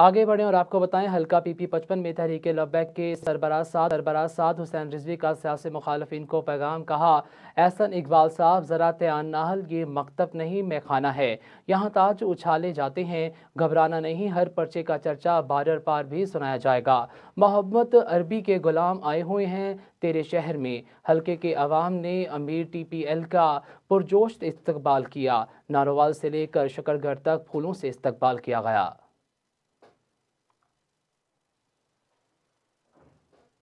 आगे बढ़ें और आपको बताएं हल्का पीपी पचपन में तहरीक लबैक के सरबराज साद सरबराज साद हुसैन रिजवी का सियासी मुखालफन को पैगाम कहा एहसन इकबाल साहब ज़रा त्यान नाहल ये मकतब नहीं मैखाना है यहाँ ताज उछाले जाते हैं घबराना नहीं हर पर्चे का चर्चा बारर पार भी सुनाया जाएगा मोहम्मद अरबी के गुलाम आए हुए हैं तेरे शहर में हल्के के अवाम ने अमीर टी पी एल का पुरजोश इस्तकबाल किया नारोवाल से लेकर शकरगढ़ तक फूलों से इस्तकबाल किया गया